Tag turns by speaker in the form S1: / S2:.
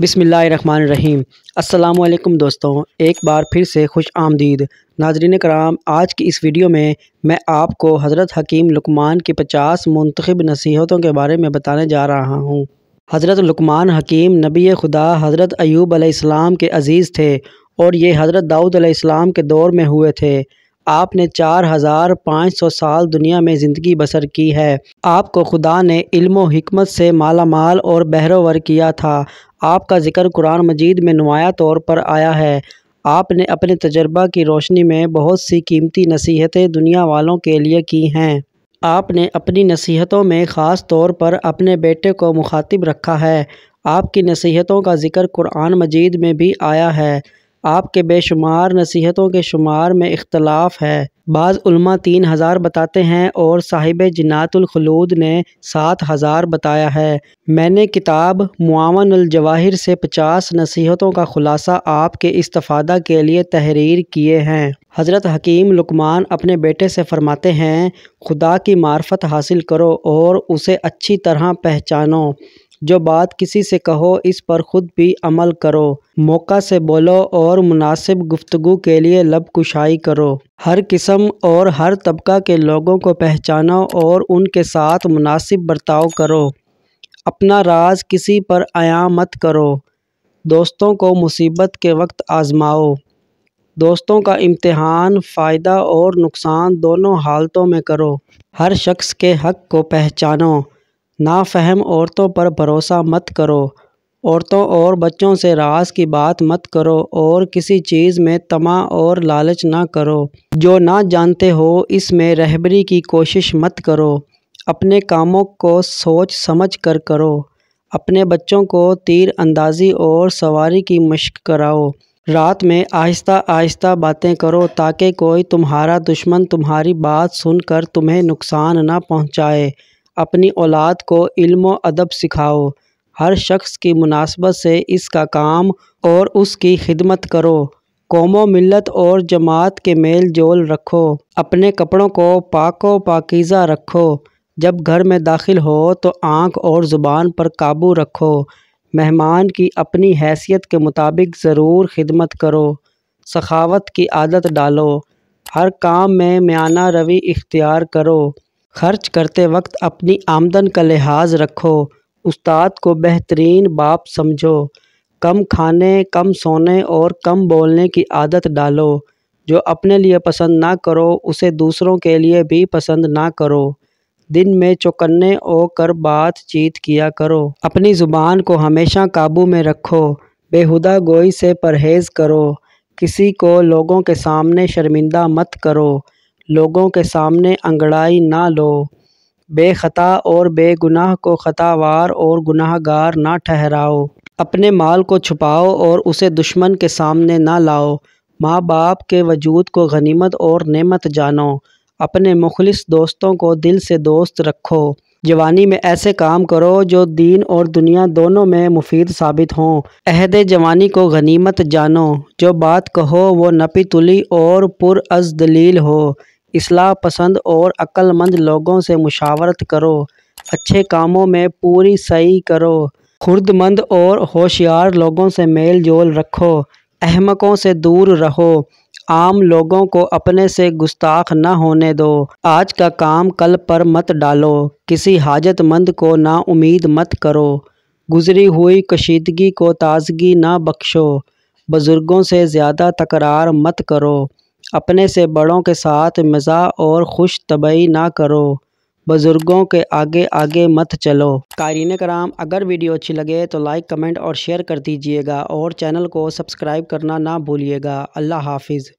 S1: बिसमीम अल्लाम दोस्तों एक बार फिर से खुश आमदीद नाजरीन कराम आज की इस वीडियो में मैं आपको हज़रत हकीम लुकमान की पचास मंतखब नसीहतों के बारे में बताने जा रहा हूँ हज़रत लुकमान हकीम नबी खुदा हज़रत ऐब अलैहिस्सलाम के अज़ीज़ थे और ये हज़रत दाऊद अलैहिस्सलाम के दौर में हुए थे आपने चार हज़ार पाँच सौ साल दुनिया में ज़िंदगी बसर की है आपको खुदा ने इल्म हिकमत से मालामाल और बहरोवर किया था आपका ज़िक्र कुरान मजीद में नुमाया तौर पर आया है आपने अपने तजर्बा की रोशनी में बहुत सी कीमती नसीहतें दुनिया वालों के लिए की हैं आपने अपनी नसीहतों में ख़ास तौर पर अपने बेटे को मुखातिब रखा है आपकी नसीहतों का ज़िक्र कुरान मजीद में भी आया है आपके बेशुमार नसीहतों के शुमार में इख्तलाफ है बाजा तीन हज़ार बताते हैं और साहिब जनातुलखलूद ने सात हज़ार बताया है मैंने किताब मुआवन अलजवाहिर से पचास नसीहतों का ख़ुलासा आपके इस्तफ़ादा के लिए तहरीर किए हैं हज़रत हकीम लुकमान अपने बेटे से फ़रमाते हैं खुदा की मार्फत हासिल करो और उसे अच्छी तरह पहचानो जो बात किसी से कहो इस पर ख़ुद भी अमल करो मौका से बोलो और मुनासिब गुफ्तु के लिए लब कुशाई करो हर किस्म और हर तबका के लोगों को पहचानो और उनके साथ मुनासिब बर्ताव करो अपना राज किसी पर आया मत करो दोस्तों को मुसीबत के वक्त आजमाओ दोस्तों का इम्तहान फ़ायदा और नुकसान दोनों हालतों में करो हर शख्स के हक को पहचानो ना फहम औरतों पर भरोसा मत करो औरतों और बच्चों से रास की बात मत करो और किसी चीज़ में तमा और लालच ना करो जो ना जानते हो इसमें रहबरी की कोशिश मत करो अपने कामों को सोच समझ कर करो अपने बच्चों को तीर अंदाजी और सवारी की मश्क कराओ रात में आहिस्ता आहिस्ता बातें करो ताकि कोई तुम्हारा दुश्मन तुम्हारी बात सुनकर तुम्हें नुकसान ना पहुंचाए अपनी औलाद को इल्म अदब सिखाओ हर शख्स की मुनासबत से इसका काम और उसकी खिदमत करो कौमो मिलत और जमात के मेल जोल रखो अपने कपड़ों को पाको पाकिज़ा रखो जब घर में दाखिल हो तो आँख और ज़ुबान पर काबू रखो मेहमान की अपनी हैसियत के मुताबिक ज़रूर खिदमत करो सखावत की आदत डालो हर काम में म्याना रवि इख्तियार करो खर्च करते वक्त अपनी आमदन का लिहाज रखो उस्ताद को बेहतरीन बाप समझो कम खाने कम सोने और कम बोलने की आदत डालो जो अपने लिए पसंद ना करो उसे दूसरों के लिए भी पसंद ना करो दिन में चौकन्ने होकर बातचीत किया करो अपनी ज़ुबान को हमेशा काबू में रखो बेहुदा गोई से परहेज़ करो किसी को लोगों के सामने शर्मिंदा मत करो लोगों के सामने अंगड़ाई ना लो बेखता और बेगुनाह को खतावार और गुनाहगार ना ठहराओ अपने माल को छुपाओ और उसे दुश्मन के सामने ना लाओ माँ बाप के वजूद को गनीमत और नेमत जानो अपने मुखलिस दोस्तों को दिल से दोस्त रखो जवानी में ऐसे काम करो जो दीन और दुनिया दोनों में मुफीद साबित हों अहद जवानी को गनीमत जानो जो बात कहो वो नपी तुली और पुरअज़ दलील हो इसलाह पसंद और अक्लमंद लोगों से मुशावरत करो अच्छे कामों में पूरी सही करो खुर्दमंद और होशियार लोगों से मेल जोल रखो अहमकों से दूर रहो आम लोगों को अपने से गुस्ताख न होने दो आज का काम कल पर मत डालो किसी हाजतमंद को ना उम्मीद मत करो गुजरी हुई कशीदगी को ताजगी ना बख्शो बुज़ुर्गों से ज़्यादा तकरार मत करो अपने से बड़ों के साथ मज़ा और खुश तबई ना करो बुज़ुर्गों के आगे आगे मत चलो कारीन कराम अगर वीडियो अच्छी लगे तो लाइक कमेंट और शेयर कर दीजिएगा और चैनल को सब्सक्राइब करना ना भूलिएगा अल्लाह हाफिज़